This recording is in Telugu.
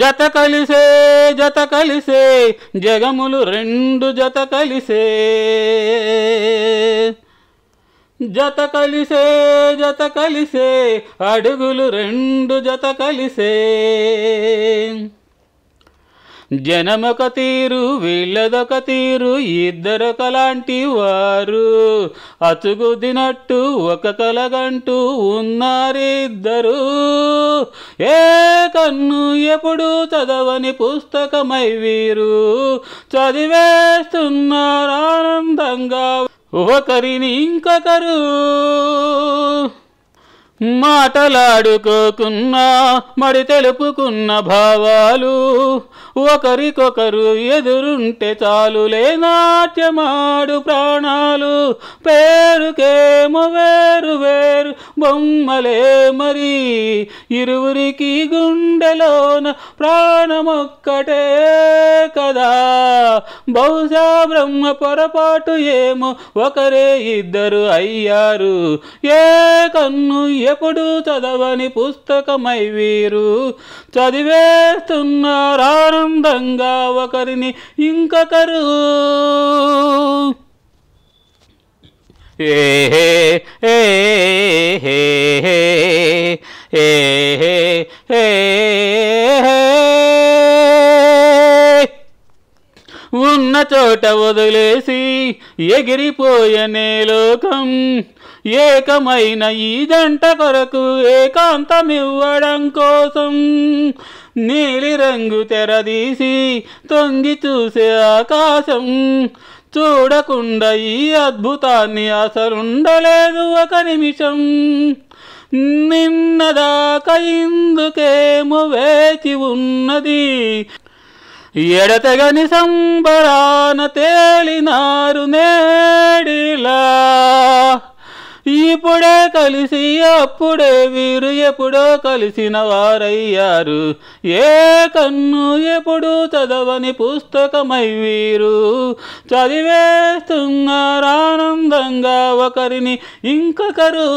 జత కలిసే జత కలిసే జగములు రెండు జత కలిసే జత కలిసే జత కలిసే అడుగులు రెండు జత కలిసే జనమొక తీరు వీళ్ళదొక తీరు లాంటి వారు అతుగుదినట్టు ఒక కలగంటూ ఉన్నారిద్దరు ఏ కన్ను ఎప్పుడు చదవని పుస్తకమై వీరు చదివేస్తున్నారు ఆనందంగా ఒకరిని ఇంకొకరు మాటలాడుకోకున్నా మడి తెలుపుకున్న భావాలు ఒకరికొకరు ఎదురుంటే చాలులే నాట్యమాడు ప్రాణాలు పేరుకేమో వేరు వేరు బొమ్మలే మరి ఇరువురికి గుండెలోన ప్రాణమొక్కటే కదా బహుశా బ్రహ్మ పొరపాటు ఏమో ఒకరే ఇద్దరు అయ్యారు ఏ కన్ను ఏ లేకుడు చదవని పుస్తకమై వీరు చదివేస్తున్నారు ఆనందంగా ఒకరిని ఇంకొకరు ఏ ఏ ఏ ఏ ఏ ఉన్న చోట వదిలేసి ఎగిరిపోయనే లోకం ఏకమైన ఈ జంట కొరకు ఏకాంతం ఇవ్వడం కోసం నీలిరంగు తెరదీసి తొంగి చూసే ఆకాశం చూడకుండా ఈ అద్భుతాన్ని అసలుండలేదు ఒక నిమిషం నిన్నదాక ఇందుకేమో వేచి ఉన్నది ఎడతెగని సంబరాన తేలినారు నేడిలా ఇప్పుడే కలిసి అప్పుడే వీరు ఎప్పుడో కలిసిన వారయ్యారు ఏ కన్ను ఎప్పుడు చదవని పుస్తకమై వీరు చదివేస్తున్నారు ఆనందంగా ఒకరిని ఇంకొకరు